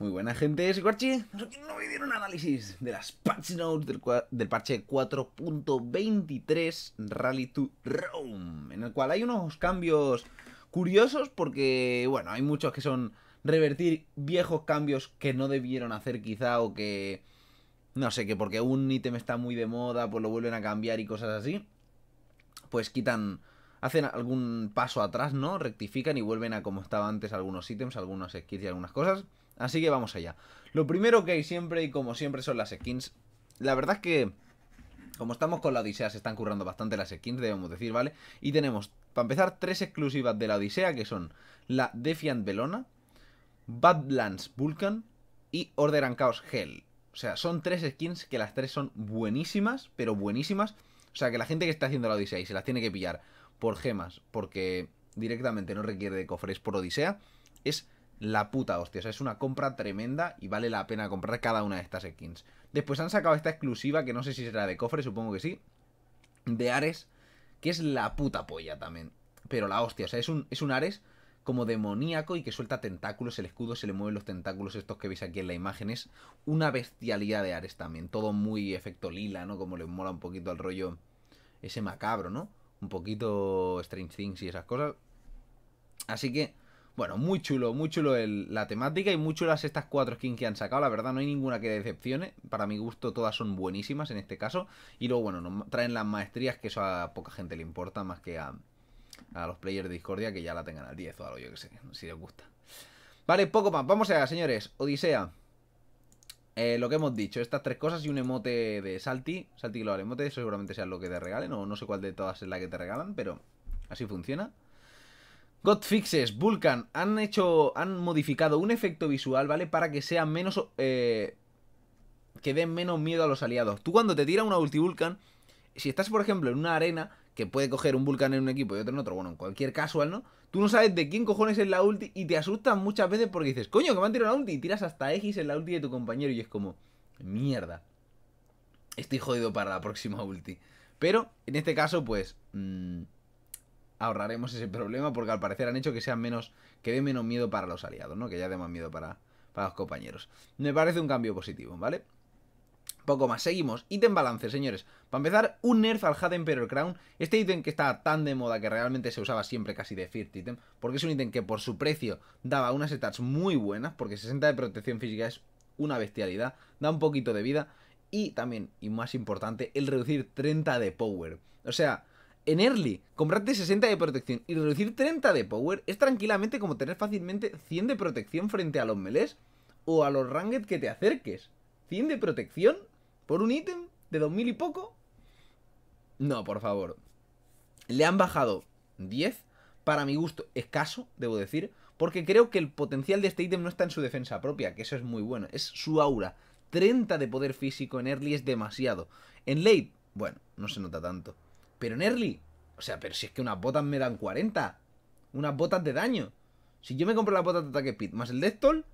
Muy buena gente, soy Corchi. No me dieron análisis de las patch notes del, del parche 4.23 Rally to Rome, en el cual hay unos cambios curiosos porque, bueno, hay muchos que son revertir viejos cambios que no debieron hacer quizá o que, no sé, que porque un ítem está muy de moda, pues lo vuelven a cambiar y cosas así. Pues quitan hacen algún paso atrás, ¿no? Rectifican y vuelven a como estaba antes algunos ítems, algunas skins y algunas cosas. Así que vamos allá. Lo primero que hay siempre y como siempre son las skins. La verdad es que... Como estamos con la Odisea, se están currando bastante las skins, debemos decir, ¿vale? Y tenemos, para empezar, tres exclusivas de la Odisea, que son la Defiant Belona, Badlands Vulcan y Order and Chaos Hell. O sea, son tres skins que las tres son buenísimas, pero buenísimas. O sea, que la gente que está haciendo la Odisea y se las tiene que pillar por gemas, porque directamente no requiere de cofres por Odisea, es la puta hostia. O sea, es una compra tremenda y vale la pena comprar cada una de estas skins. Después han sacado esta exclusiva, que no sé si será de cofre, supongo que sí, de Ares, que es la puta polla también. Pero la hostia, o sea, es un, es un Ares como demoníaco y que suelta tentáculos, el escudo se le mueven los tentáculos estos que veis aquí en la imagen. Es una bestialidad de Ares también, todo muy efecto lila, ¿no? Como le mola un poquito al rollo ese macabro, ¿no? un poquito Strange Things y esas cosas. Así que, bueno, muy chulo, muy chulo la temática y muy chulas estas cuatro skins que han sacado. La verdad, no hay ninguna que decepcione. Para mi gusto, todas son buenísimas en este caso. Y luego, bueno, nos traen las maestrías, que eso a poca gente le importa, más que a, a los players de Discordia, que ya la tengan al 10 o algo, yo que sé, si les gusta. Vale, poco más. Vamos allá, señores. Odisea. Eh, lo que hemos dicho, estas tres cosas y un emote de Salty. Salty Global Emote, eso seguramente sea lo que te regalen, o no sé cuál de todas es la que te regalan, pero así funciona. Godfixes, Vulcan, han hecho. han modificado un efecto visual, ¿vale? Para que sea menos. Eh, que den menos miedo a los aliados. Tú cuando te tira una Vulcan... si estás, por ejemplo, en una arena, que puede coger un Vulcan en un equipo y otro en otro, bueno, en cualquier casual, ¿no? Tú no sabes de quién cojones es la ulti y te asustas muchas veces porque dices, coño, que me han tirado la ulti y tiras hasta X en la ulti de tu compañero y es como, mierda, estoy jodido para la próxima ulti. Pero en este caso, pues, mm, ahorraremos ese problema porque al parecer han hecho que sean menos, que dé menos miedo para los aliados, ¿no? Que ya dé más miedo para los compañeros. Me parece un cambio positivo, ¿vale? Poco más, seguimos. Ítem balance, señores. Para empezar, un nerf al Had Emperor Crown. Este ítem que está tan de moda que realmente se usaba siempre casi de First Item. Porque es un ítem que por su precio daba unas stats muy buenas. Porque 60 de protección física es una bestialidad. Da un poquito de vida. Y también, y más importante, el reducir 30 de power. O sea, en early, comprarte 60 de protección y reducir 30 de power es tranquilamente como tener fácilmente 100 de protección frente a los melees o a los ranged que te acerques. 100 de protección por un ítem de 2000 y poco. No, por favor. Le han bajado 10, para mi gusto escaso, debo decir, porque creo que el potencial de este ítem no está en su defensa propia, que eso es muy bueno, es su aura. 30 de poder físico en early es demasiado. En late, bueno, no se nota tanto. Pero en early, o sea, pero si es que unas botas me dan 40. Unas botas de daño. Si yo me compro la botas de ataque pit más el death toll,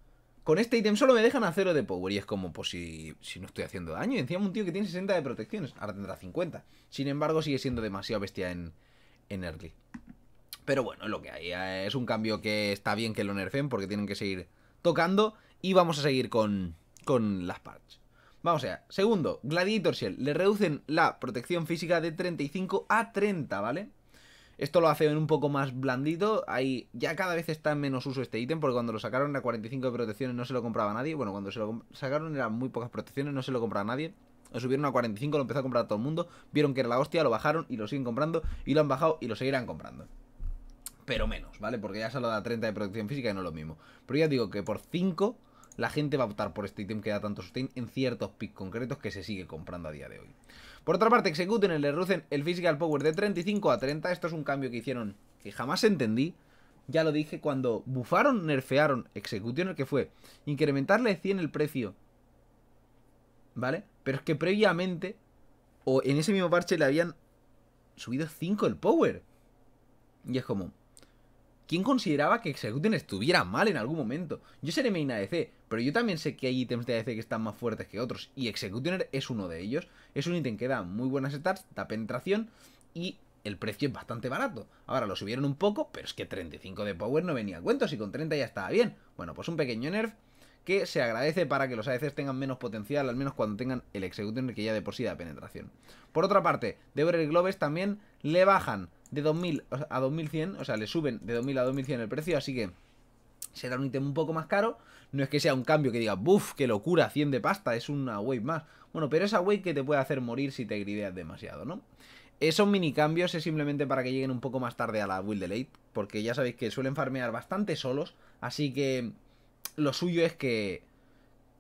con este ítem solo me dejan a cero de power. Y es como, pues si, no estoy haciendo daño. Y encima un tío que tiene 60 de protecciones. Ahora tendrá 50. Sin embargo, sigue siendo demasiado bestia en, early. Pero bueno, es lo que hay. Eh, es un cambio que está bien que lo nerfen porque tienen que seguir tocando. Y vamos a seguir con, las parts. Vamos allá. Segundo, Gladiator Shell. Le reducen la protección física de 35 a 30, ¿vale? Esto lo hace un poco más blandito. Ahí ya cada vez está en menos uso este ítem, porque cuando lo sacaron era 45 de protecciones no se lo compraba nadie. Bueno, cuando se lo sacaron eran muy pocas protecciones, no se lo compraba nadie. Lo subieron a 45, lo empezó a comprar todo el mundo. Vieron que era la hostia, lo bajaron y lo siguen comprando. Y lo han bajado y lo seguirán comprando. Pero menos, ¿vale? Porque ya se lo da 30 de protección física y no es lo mismo. Pero ya digo que por 5 la gente va a optar por este ítem que da tanto sustain en ciertos picks concretos que se sigue comprando a día de hoy. Por otra parte, Executen le reducen el physical power de 35 a 30. Esto es un cambio que hicieron que jamás entendí. Ya lo dije cuando bufaron, nerfearon Executioner, que fue incrementarle 100 el precio. ¿Vale? Pero es que previamente, o en ese mismo parche, le habían subido 5 el power. Y es como, ¿Quién consideraba que Executioner estuviera mal en algún momento? Yo seré main ADC, pero yo también sé que hay ítems de ADC que están más fuertes que otros, y Executioner es uno de ellos. Es un ítem que da muy buenas stats, da penetración, y el precio es bastante barato. Ahora lo subieron un poco, pero es que 35 de power no venía a cuento, si con 30 ya estaba bien. Bueno, pues un pequeño nerf que se agradece para que los ADCs tengan menos potencial, al menos cuando tengan el Executioner que ya de por sí da penetración. Por otra parte, y Globes también le bajan de 2000 a 2100, o sea, le suben de 2000 a 2100 el precio, así que será un ítem un poco más caro. No es que sea un cambio que diga, ¡buf! ¡Qué locura! 100 de pasta, es una wave más. Bueno, pero esa wave que te puede hacer morir si te grideas demasiado, ¿no? Esos eh, mini cambios es simplemente para que lleguen un poco más tarde a la Will de late, porque ya sabéis que suelen farmear bastante solos, así que lo suyo es que,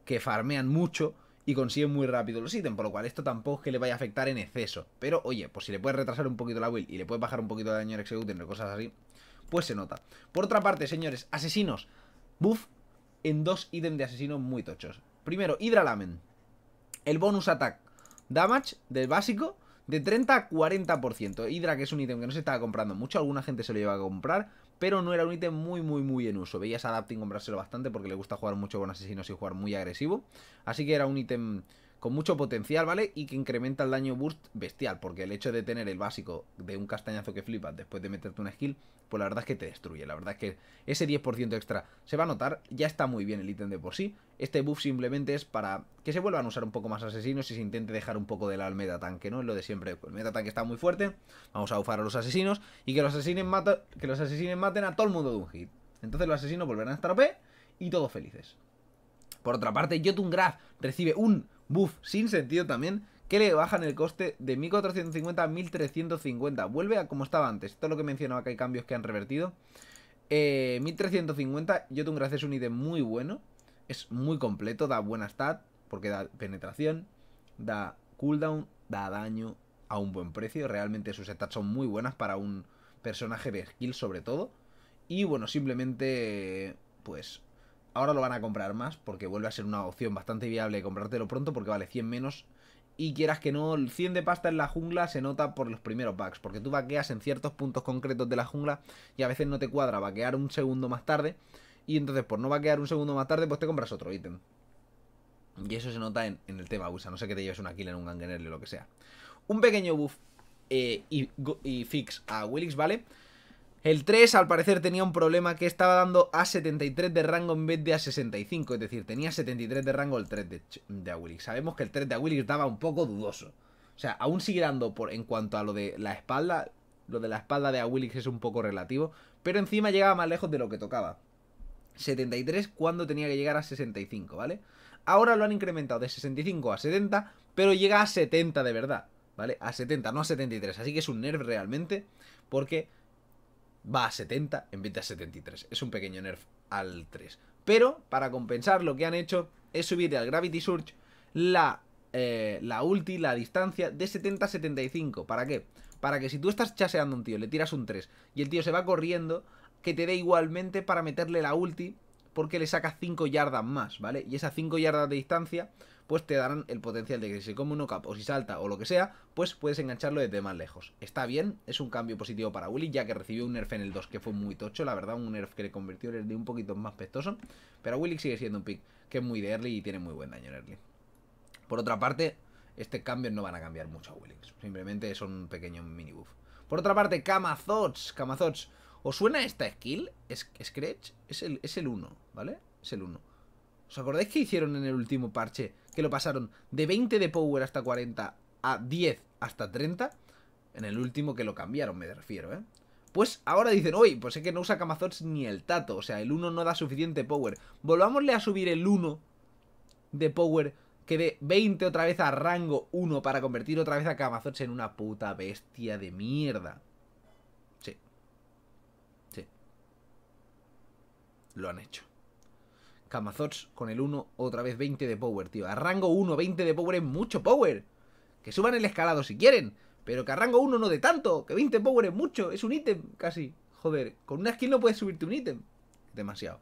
que farmean mucho y consigue muy rápido los ítems, por lo cual esto tampoco es que le vaya a afectar en exceso. Pero oye, pues si le puedes retrasar un poquito la build y le puedes bajar un poquito de daño en execution cosas así, pues se nota. Por otra parte, señores, asesinos, buff en dos ítems de asesinos muy tochos. Primero, Hydralamen, el bonus attack damage del básico de 30 a 40%. Hydra, que es un ítem que no se estaba comprando mucho, alguna gente se lo lleva a comprar, pero no era un ítem muy, muy, muy en uso. Veías a Adapting comprárselo bastante porque le gusta jugar mucho con asesinos y jugar muy agresivo. Así que era un ítem con mucho potencial, ¿vale? Y que incrementa el daño burst bestial, porque el hecho de tener el básico de un castañazo que flipas después de meterte una skill, pues la verdad es que te destruye, la verdad es que ese 10% extra se va a notar, ya está muy bien el ítem de por sí, este buff simplemente es para que se vuelvan a usar un poco más asesinos y se intente dejar un poco de la Almeda tanque, ¿no? Es lo de siempre, pues el meta tanque está muy fuerte, vamos a bufar a los asesinos y que los asesinos que los asesinos maten a todo el mundo de un hit. Entonces los asesinos volverán a estar OP y todos felices. Por otra parte, Jotungraf recibe un ¡Buf! sin sentido también, que le bajan el coste de 1450 a 1350. Vuelve a como estaba antes. Esto es lo que mencionaba que hay cambios que han revertido. Eh, 1350, yo es un ID muy bueno. Es muy completo, da buena stat, porque da penetración, da cooldown, da daño a un buen precio. Realmente sus stats son muy buenas para un personaje de skill sobre todo. Y bueno, simplemente pues ahora lo van a comprar más porque vuelve a ser una opción bastante viable comprártelo pronto porque vale 100 menos. Y quieras que no, el 100 de pasta en la jungla se nota por los primeros backs, porque tú vaqueas en ciertos puntos concretos de la jungla y a veces no te cuadra vaquear un segundo más tarde. Y entonces por no vaquear un segundo más tarde, pues te compras otro ítem. Y eso se nota en, el tema USA, no sé que te lleves una kill en un gangenerle o lo que sea. Un pequeño buff eh, y, y fix a Willix, ¿vale? El 3 al parecer tenía un problema que estaba dando a 73 de rango en vez de a 65, es decir, tenía 73 de rango el 3 de, Awilix. Sabemos que el 3 de Awilix daba un poco dudoso. O sea, aún sigue dando en cuanto a lo de la espalda, lo de la espalda de Awilix es un poco relativo, pero encima llegaba más lejos de lo que tocaba. 73 cuando tenía que llegar a 65, ¿vale? Ahora lo han incrementado de 65 a 70, pero llega a 70 de verdad, ¿vale? A 70, no a 73, así que es un nerf realmente, porque va a 70 en vez de a 73. Es un pequeño nerf al 3. Pero para compensar lo que han hecho es subir al Gravity Surge la, eh, ulti, la distancia de 70 a 75. ¿Para qué? Para que si tú estás chaseando a un tío, le tiras un 3 y el tío se va corriendo, que te dé igualmente para meterle la ulti porque le saca 5 yardas más, ¿vale? Y esas 5 yardas de distancia pues te darán el potencial de que si come un cap o si salta o lo que sea, pues puedes engancharlo desde más lejos. Está bien, es un cambio positivo para Willy, ya que recibió un nerf en el 2 que fue muy tocho, la verdad, un nerf que le convirtió en de un poquito más pestoso, pero Willy sigue siendo un pick que es muy de early y tiene muy buen daño en early. Por otra parte, este cambio no van a cambiar mucho a Willy, Simplemente son un pequeño mini buff. Por otra parte, Kamazots. Kamazots. ¿Os suena esta skill? ¿Es, Scratch. el, es el 1, ¿vale? Es el 1. ¿Os acordáis que hicieron en el último parche? Que lo pasaron de 20 de power hasta 40 a 10 hasta 30. En el último que lo cambiaron, me refiero, ¿eh? Pues ahora dicen, oye, pues es que no usa Kamazots ni el Tato. O sea, el 1 no da suficiente power. Volvámosle a subir el 1 de power que de 20 otra vez a rango 1 para convertir otra vez a Kamazots en una puta bestia de mierda. Sí. Sí. Lo han hecho. Camazots con el 1, otra vez 20 de power, tío. A rango 1, 20 de power es mucho power. Que suban el escalado si quieren. Pero que a rango 1 no de tanto. Que 20 de power es mucho. Es un ítem casi. Joder, con una skill no puedes subirte un ítem. Demasiado.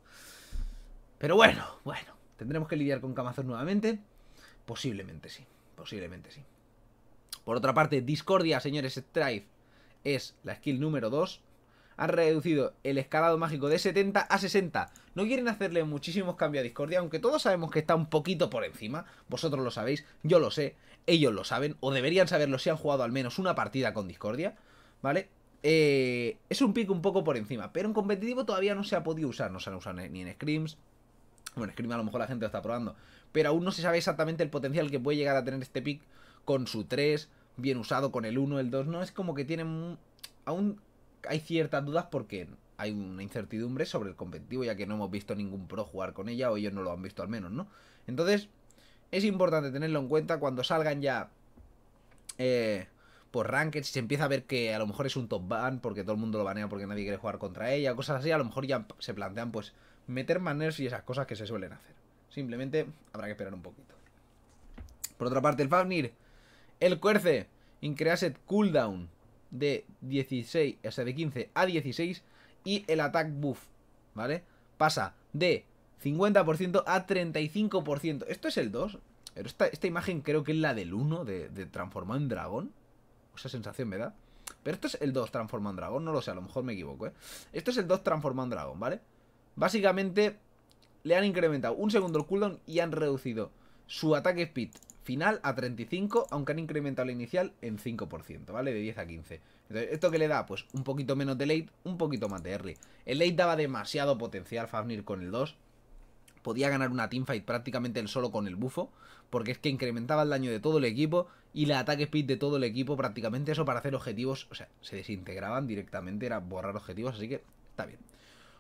Pero bueno, bueno. ¿Tendremos que lidiar con Camazotz nuevamente? Posiblemente sí. Posiblemente sí. Por otra parte, Discordia, señores Strife, es la skill número 2 han reducido el escalado mágico de 70 a 60. No quieren hacerle muchísimos cambios a Discordia, aunque todos sabemos que está un poquito por encima. Vosotros lo sabéis, yo lo sé, ellos lo saben, o deberían saberlo si han jugado al menos una partida con Discordia, ¿vale? Eh, es un pico un poco por encima, pero en competitivo todavía no se ha podido usar, no se han usado ni en Screams. Bueno, Scream a lo mejor la gente lo está probando, pero aún no se sabe exactamente el potencial que puede llegar a tener este pick con su 3, bien usado con el 1, el 2, no, es como que tienen... Aún hay ciertas dudas porque hay una incertidumbre sobre el competitivo, ya que no hemos visto ningún pro jugar con ella, o ellos no lo han visto al menos, ¿no? Entonces, es importante tenerlo en cuenta cuando salgan ya eh, por rankings, se empieza a ver que a lo mejor es un top ban, porque todo el mundo lo banea porque nadie quiere jugar contra ella, cosas así, a lo mejor ya se plantean pues meter manners y esas cosas que se suelen hacer. Simplemente habrá que esperar un poquito. Por otra parte, el Fafnir, el Cuerce, Increase Cooldown, de 16, o sea, de 15 a 16 y el attack buff, ¿vale? Pasa de 50% a 35%. Esto es el 2, pero esta, esta imagen creo que es la del 1 de, de transformado en dragón. Esa sensación me da. Pero esto es el 2 transformado en dragón, no lo sé, a lo mejor me equivoco, ¿eh? Esto es el 2 transformado en dragón, ¿vale? Básicamente le han incrementado un segundo el cooldown y han reducido su ataque speed final a 35, aunque han incrementado la inicial en 5%, ¿vale? De 10 a 15. Entonces, ¿esto qué le da? Pues un poquito menos de late, un poquito más de early. El late daba demasiado potencial Fafnir con el 2. Podía ganar una teamfight prácticamente él solo con el bufo, porque es que incrementaba el daño de todo el equipo y la ataque speed de todo el equipo, prácticamente eso para hacer objetivos, o sea, se desintegraban directamente, era borrar objetivos, así que está bien.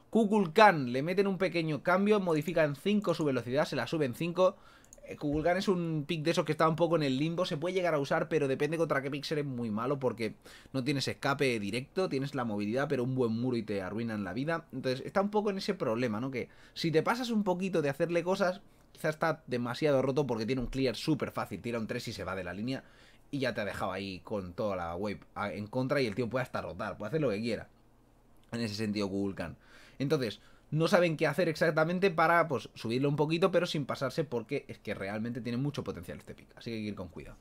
Kukulkan le meten un pequeño cambio, modifican 5 su velocidad, se la suben 5 Kugulkan eh, es un pick de esos que está un poco en el limbo, se puede llegar a usar, pero depende contra qué pick es muy malo, porque no tienes escape directo, tienes la movilidad, pero un buen muro y te arruinan la vida. Entonces está un poco en ese problema, ¿no? Que si te pasas un poquito de hacerle cosas, quizás está demasiado roto porque tiene un clear súper fácil, tira un 3 y se va de la línea, y ya te ha dejado ahí con toda la wave en contra y el tío puede hasta rotar, puede hacer lo que quiera. En ese sentido, Kugulkan. Entonces, no saben qué hacer exactamente para pues, subirlo un poquito, pero sin pasarse porque es que realmente tiene mucho potencial este pick. Así que hay que ir con cuidado.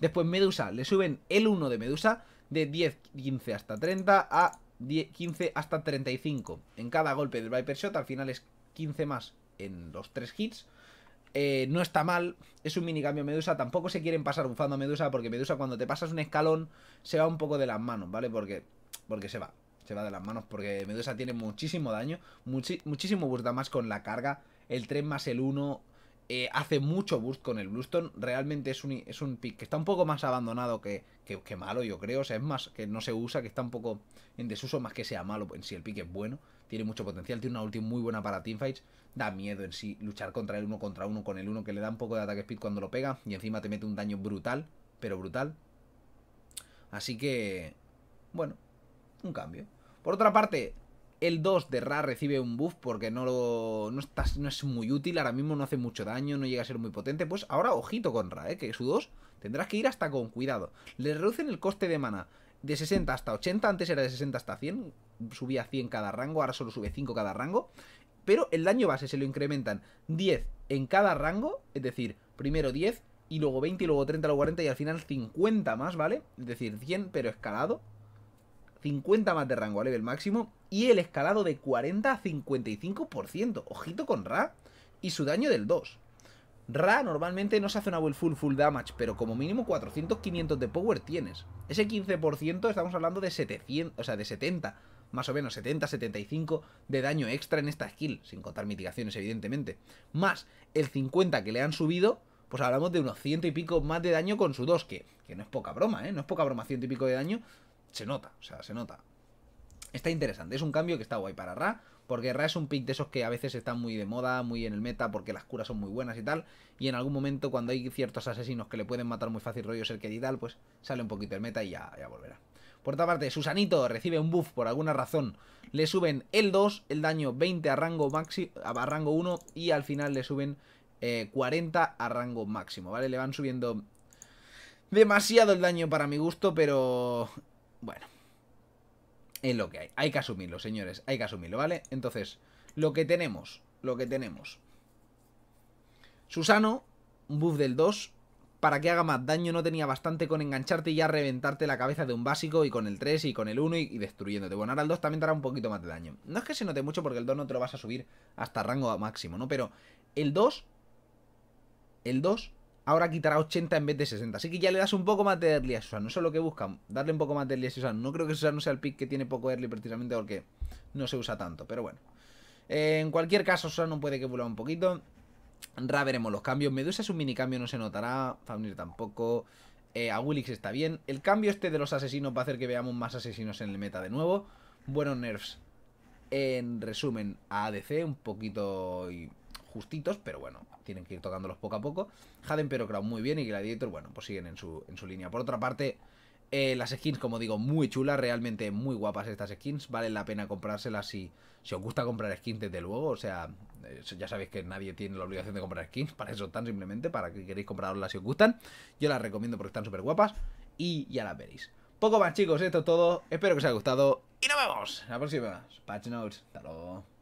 Después Medusa, le suben el 1 de Medusa de 10, 15 hasta 30 a 10, 15 hasta 35. En cada golpe del Viper Shot al final es 15 más en los 3 hits. Eh, no está mal, es un cambio Medusa, tampoco se quieren pasar bufando a Medusa porque Medusa cuando te pasas un escalón se va un poco de las manos, ¿vale? Porque, porque se va se va de las manos porque Medusa tiene muchísimo daño, muchísimo boost más con la carga, el 3 más el 1 eh, hace mucho boost con el Bluestone, realmente es un, es un pick que está un poco más abandonado que, que, malo yo creo, es más que no se usa, que está un poco en desuso más que sea malo en sí, el pick es bueno, tiene mucho potencial, tiene una ulti muy buena para teamfights, da miedo en sí luchar contra el uno contra uno con el uno que le da un poco de ataque speed cuando lo pega y encima te mete un daño brutal, pero brutal. Así que, bueno, un cambio. Por otra parte, el 2 de Ra recibe un buff porque no, no es muy útil, ahora mismo no hace mucho daño, no llega a ser muy potente. Pues ahora ojito con Ra, ¿eh? que su 2 tendrás que ir hasta con cuidado. Le reducen el coste de mana de 60 hasta 80, antes era de 60 hasta 100, subía 100 cada rango, ahora solo sube 5 cada rango. Pero el daño base se lo incrementan 10 en cada rango, es decir, primero 10 y luego 20 y luego 30 luego 40 y al final 50 más, ¿vale? Es decir, 100 pero escalado 50 más de rango a level máximo y el escalado de 40 a 55%. Ojito con Ra y su daño del 2. Ra normalmente no se hace una build full full damage, pero como mínimo 400-500 de power tienes. Ese 15% estamos hablando de 700, o sea, de 70, más o menos 70-75 de daño extra en esta skill, sin contar mitigaciones evidentemente. Más el 50 que le han subido, pues hablamos de unos 100 y pico más de daño con su 2, que, no es poca broma, ¿eh? No es poca broma 100 y pico de daño se nota, o sea, se nota. Está interesante, es un cambio que está guay para Ra, porque Ra es un pick de esos que a veces están muy de moda, muy en el meta, porque las curas son muy buenas y tal, y en algún momento cuando hay ciertos asesinos que le pueden matar muy fácil rollo ser y tal, pues sale un poquito el meta y ya, volverá. Por otra parte, Susanito recibe un buff por alguna razón. Le suben el 2, el daño 20 a rango, maxi, a rango 1 y al final le suben 40 eh, a rango máximo, ¿vale? Le van subiendo demasiado el daño para mi gusto, pero bueno. Es lo que hay. Hay que asumirlo, señores. Hay que asumirlo, ¿vale? Entonces, lo que tenemos. Lo que tenemos. Susano, buff del 2. Para que haga más daño no tenía bastante con engancharte y ya reventarte la cabeza de un básico y con el 3 y con el 1 y, destruyéndote. Bueno, ahora el 2 también dará un poquito más de daño. No es que se note mucho porque el 2 no te lo vas a subir hasta rango máximo, ¿no? Pero el 2... El 2 ahora quitará 80 en vez de 60. Así que ya le das un poco más de early a Susan. Eso es lo que buscan, darle un poco más de early a Susan. No creo que Susan no sea el pick que tiene poco early precisamente porque no se usa tanto, pero bueno. Eh, en cualquier caso, Susan no puede que vuela un poquito. Ra veremos los cambios. Medusa es un minicambio. cambio, no se notará. unir tampoco. Eh, a Willix está bien. El cambio este de los asesinos va a hacer que veamos más asesinos en el meta de nuevo. Buenos nerfs. En resumen, a ADC un poquito justitos, pero bueno, tienen que ir tocándolos poco a poco. jaden pero muy bien y Gladiator, bueno, pues siguen en su, en su línea. Por otra parte, eh, las skins, como digo, muy chulas, realmente muy guapas estas skins. Vale la pena comprárselas si, os gusta comprar skins, desde luego. O sea, eh, ya sabéis que nadie tiene la obligación de comprar skins, para eso tan simplemente, para que queréis comprarlas si os gustan. Yo las recomiendo porque están súper guapas y ya las veréis. Poco más chicos, esto es todo, espero que os haya gustado y nos vemos en la próxima. Patch Notes, hasta luego.